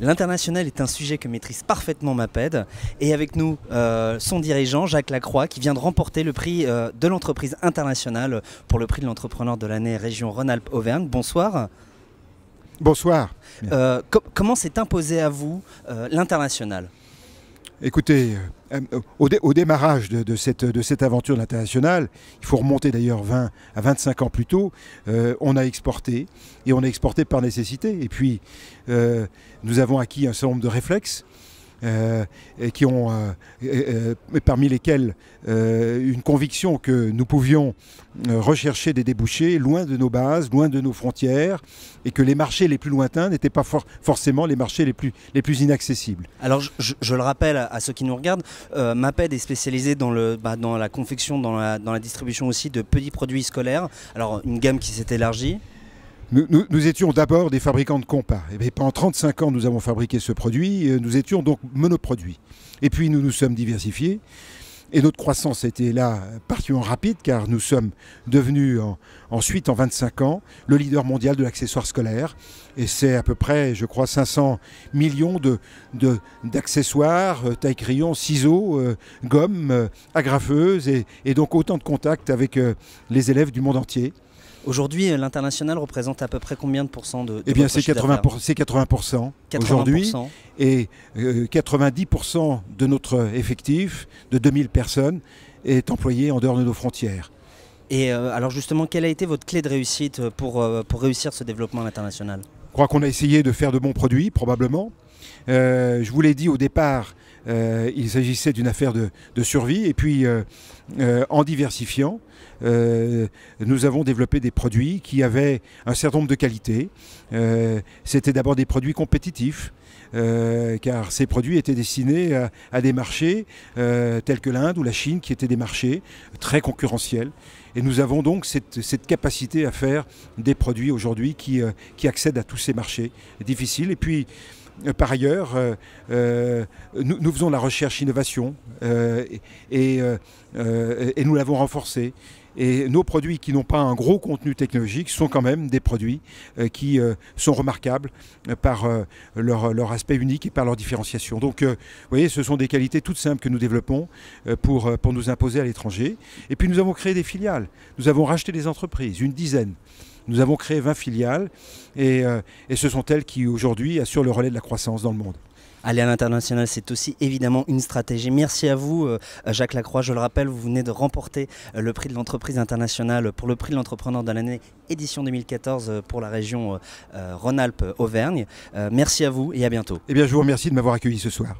L'international est un sujet que maîtrise parfaitement MAPED et avec nous euh, son dirigeant Jacques Lacroix qui vient de remporter le prix euh, de l'entreprise internationale pour le prix de l'entrepreneur de l'année région Rhône-Alpes-Auvergne. Bonsoir. Bonsoir. Euh, comment s'est imposé à vous l'international Écoutez, euh, au, démarrage de, cette, aventure internationale, il faut remonter d'ailleurs 20 à 25 ans plus tôt, euh, on a exporté, et on a exporté par nécessité. Et puis, euh, nous avons acquis un certain nombre de réflexes. Euh, et qui ont, euh, euh, parmi lesquels une conviction que nous pouvions rechercher des débouchés loin de nos bases, loin de nos frontières, et que les marchés les plus lointains n'étaient pas forcément les marchés les plus, inaccessibles. Alors je, le rappelle à, ceux qui nous regardent, MAPED est spécialisé dans, bah, la confection, dans la distribution aussi de petits produits scolaires, alors une gamme qui s'est élargie nous, étions d'abord des fabricants de compas. Et eh pendant 35 ans, nous avons fabriqué ce produit. Euh, nous étions donc monoproduits. Et puis, nous nous sommes diversifiés. Et notre croissance était là particulièrement rapide car nous sommes devenus ensuite en 25 ans le leader mondial de l'accessoire scolaire. Et c'est à peu près, je crois, 500 millions d'accessoires, de, d'accessoires, euh, taille crayon, ciseaux, euh, gommes, agrafeuses et, donc autant de contacts avec les élèves du monde entier. Aujourd'hui, euh, l'international représente à peu près combien de pourcents de, Eh bien, c'est 80, 80, aujourd'hui. Et 90% euh, de notre effectif, de 2000 personnes, est employé en dehors de nos frontières. Et euh, alors justement, quelle a été votre clé de réussite pour, pour réussir ce développement international Je crois qu'on a essayé de faire de bons produits, probablement. je vous l'ai dit au départ, euh, il s'agissait d'une affaire de, survie. Et puis, euh, euh, en diversifiant, nous avons développé des produits qui avaient un certain nombre de qualités. C'était d'abord des produits compétitifs. car ces produits étaient destinés à, des marchés tels que l'Inde ou la Chine, qui étaient des marchés très concurrentiels. Et nous avons donc cette, capacité à faire des produits aujourd'hui qui, qui accèdent à tous ces marchés difficiles. Et puis, euh, par ailleurs, euh, euh, nous, faisons la recherche-innovation et, nous l'avons renforcée. Et nos produits qui n'ont pas un gros contenu technologique sont quand même des produits qui sont remarquables par leur, aspect unique et par leur différenciation. Donc, vous voyez, ce sont des qualités toutes simples que nous développons pour, pour nous imposer à l'étranger. Et puis, nous avons créé des filiales. Nous avons racheté des entreprises, une dizaine. Nous avons créé 20 filiales euh, et, ce sont elles qui aujourd'hui assurent le relais de la croissance dans le monde. Aller à l'international, c'est aussi évidemment une stratégie. Merci à vous, euh, Jacques Lacroix. Je le rappelle, vous venez de remporter euh, le prix de l'entreprise internationale pour le prix de l'entrepreneur de l'année édition 2014 pour la région Rhône-Alpes-Auvergne. Merci à vous et à bientôt. Eh bien, je vous remercie de m'avoir accueilli ce soir.